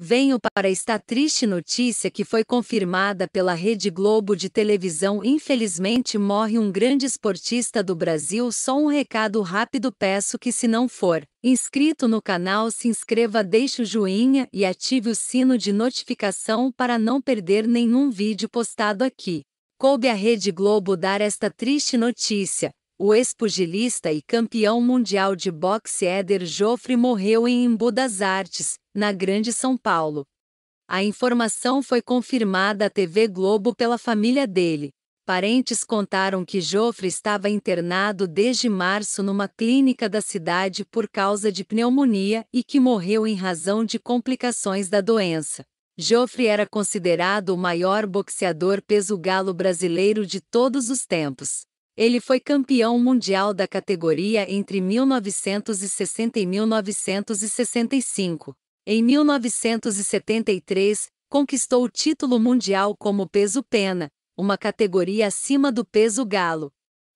Venho para esta triste notícia que foi confirmada pela Rede Globo de televisão. Infelizmente morre um grande esportista do Brasil. Só um recado rápido peço que se não for inscrito no canal, se inscreva, deixe o joinha e ative o sino de notificação para não perder nenhum vídeo postado aqui. Coube a Rede Globo dar esta triste notícia o ex-pugilista e campeão mundial de boxe Éder Joffre morreu em Embu das Artes, na Grande São Paulo. A informação foi confirmada à TV Globo pela família dele. Parentes contaram que Joffre estava internado desde março numa clínica da cidade por causa de pneumonia e que morreu em razão de complicações da doença. Joffre era considerado o maior boxeador peso galo brasileiro de todos os tempos. Ele foi campeão mundial da categoria entre 1960 e 1965. Em 1973, conquistou o título mundial como peso-pena, uma categoria acima do peso galo.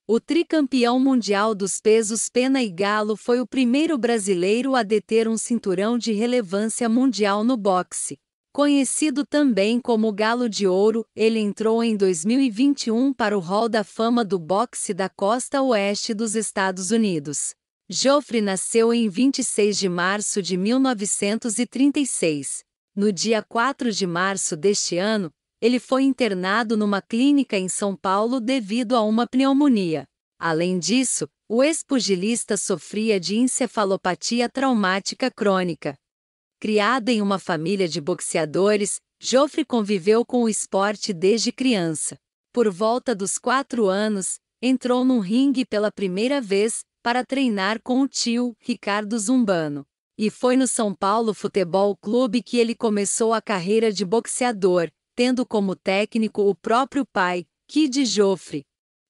O tricampeão mundial dos pesos pena e galo foi o primeiro brasileiro a deter um cinturão de relevância mundial no boxe. Conhecido também como Galo de Ouro, ele entrou em 2021 para o Hall da Fama do Boxe da Costa Oeste dos Estados Unidos. Joffre nasceu em 26 de março de 1936. No dia 4 de março deste ano, ele foi internado numa clínica em São Paulo devido a uma pneumonia. Além disso, o ex-pugilista sofria de encefalopatia traumática crônica. Criado em uma família de boxeadores, Joffre conviveu com o esporte desde criança. Por volta dos quatro anos, entrou num ringue pela primeira vez para treinar com o tio, Ricardo Zumbano. E foi no São Paulo Futebol Clube que ele começou a carreira de boxeador, tendo como técnico o próprio pai, Kid Joffre.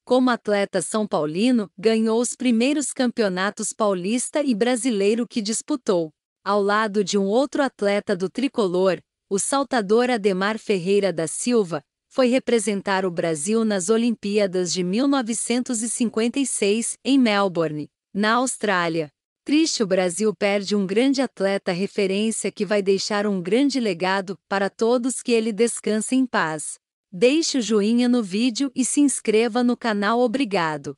Como atleta são paulino, ganhou os primeiros campeonatos paulista e brasileiro que disputou ao lado de um outro atleta do tricolor, o saltador Ademar Ferreira da Silva, foi representar o Brasil nas Olimpíadas de 1956, em Melbourne, na Austrália. Triste o Brasil perde um grande atleta referência que vai deixar um grande legado para todos que ele descanse em paz. Deixe o joinha no vídeo e se inscreva no canal Obrigado.